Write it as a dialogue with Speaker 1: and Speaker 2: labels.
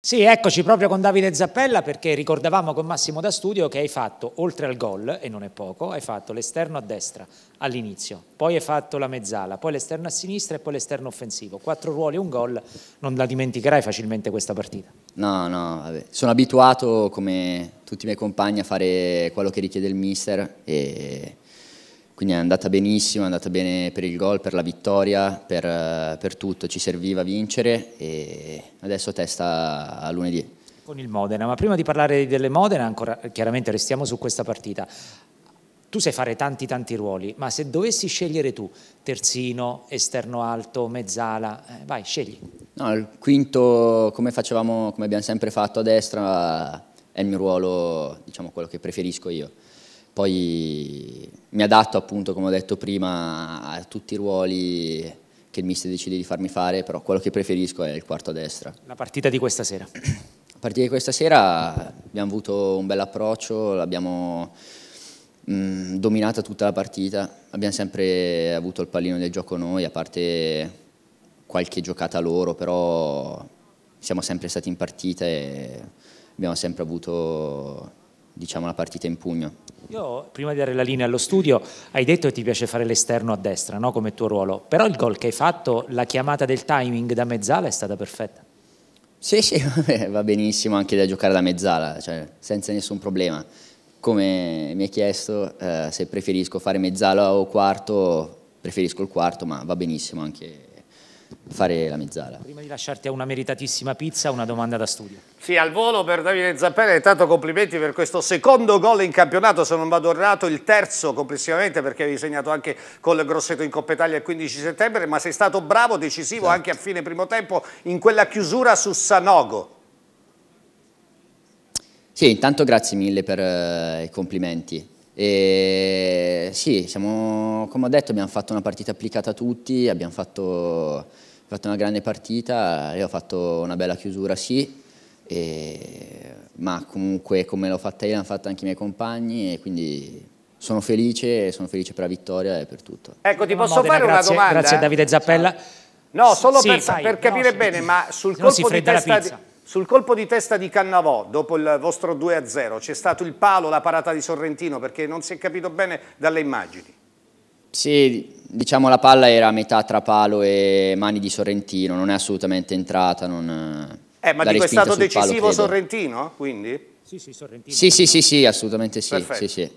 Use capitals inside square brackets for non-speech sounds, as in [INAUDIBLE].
Speaker 1: Sì, eccoci proprio con Davide Zappella perché ricordavamo con Massimo da studio che hai fatto, oltre al gol, e non è poco, hai fatto l'esterno a destra all'inizio, poi hai fatto la mezzala, poi l'esterno a sinistra e poi l'esterno offensivo. Quattro ruoli e un gol, non la dimenticherai facilmente questa partita.
Speaker 2: No, no, vabbè. sono abituato come tutti i miei compagni a fare quello che richiede il mister e quindi è andata benissimo, è andata bene per il gol, per la vittoria, per, eh, per tutto, ci serviva vincere e adesso testa a lunedì.
Speaker 1: Con il Modena, ma prima di parlare delle Modena, ancora, chiaramente restiamo su questa partita. Tu sai fare tanti tanti ruoli, ma se dovessi scegliere tu, terzino, esterno alto, mezzala, eh, vai, scegli.
Speaker 2: No, il quinto, come, facevamo, come abbiamo sempre fatto a destra, è il mio ruolo, diciamo quello che preferisco io. Poi mi adatto appunto, come ho detto prima, a tutti i ruoli che il mister decide di farmi fare, però quello che preferisco è il quarto a destra.
Speaker 1: La partita di questa sera? La
Speaker 2: partita di questa sera abbiamo avuto un bel approccio, l'abbiamo mm, dominata tutta la partita, abbiamo sempre avuto il pallino del gioco noi, a parte qualche giocata loro, però siamo sempre stati in partita e abbiamo sempre avuto diciamo, la partita in pugno.
Speaker 1: Io, prima di dare la linea allo studio, hai detto che ti piace fare l'esterno a destra, no? come tuo ruolo, però il gol che hai fatto, la chiamata del timing da mezzala è stata perfetta.
Speaker 2: Sì, sì, [LAUGHS] va benissimo anche da giocare da mezzala, cioè, senza nessun problema. Come mi hai chiesto, eh, se preferisco fare mezzala o quarto, preferisco il quarto, ma va benissimo anche fare la mezzala. Prima
Speaker 1: di lasciarti a una meritatissima pizza, una domanda da studio.
Speaker 3: Sì, al volo per Davide Zappella, intanto complimenti per questo secondo gol in campionato, se non vado errato, il terzo complessivamente perché hai segnato anche col Grosseto in Coppa Italia il 15 settembre, ma sei stato bravo, decisivo esatto. anche a fine primo tempo in quella chiusura su Sanogo.
Speaker 2: Sì, intanto grazie mille per eh, i complimenti. E sì, siamo, come ho detto, abbiamo fatto una partita applicata a tutti, abbiamo fatto, fatto una grande partita, io ho fatto una bella chiusura, sì, e, ma comunque come l'ho fatta io l'hanno fatta anche i miei compagni e quindi sono felice, sono felice per la vittoria e per tutto.
Speaker 3: Ecco, ti posso Modena, fare una grazie, domanda? Grazie a
Speaker 2: Davide
Speaker 1: Zappella.
Speaker 3: No, solo sì, per, sai, per, capire no, bene, ma sul colpo di testa... Di... Sul colpo di testa di Cannavò, dopo il vostro 2-0, c'è stato il palo, la parata di Sorrentino, perché non si è capito bene dalle immagini.
Speaker 2: Sì, diciamo la palla era a metà tra palo e mani di Sorrentino, non è assolutamente entrata. Non... Eh, eh ma dico è stato decisivo palo,
Speaker 1: Sorrentino, quindi? Sì, sì, Sorrentino. Sì, sì, sì, sì assolutamente sì. sì,
Speaker 2: sì.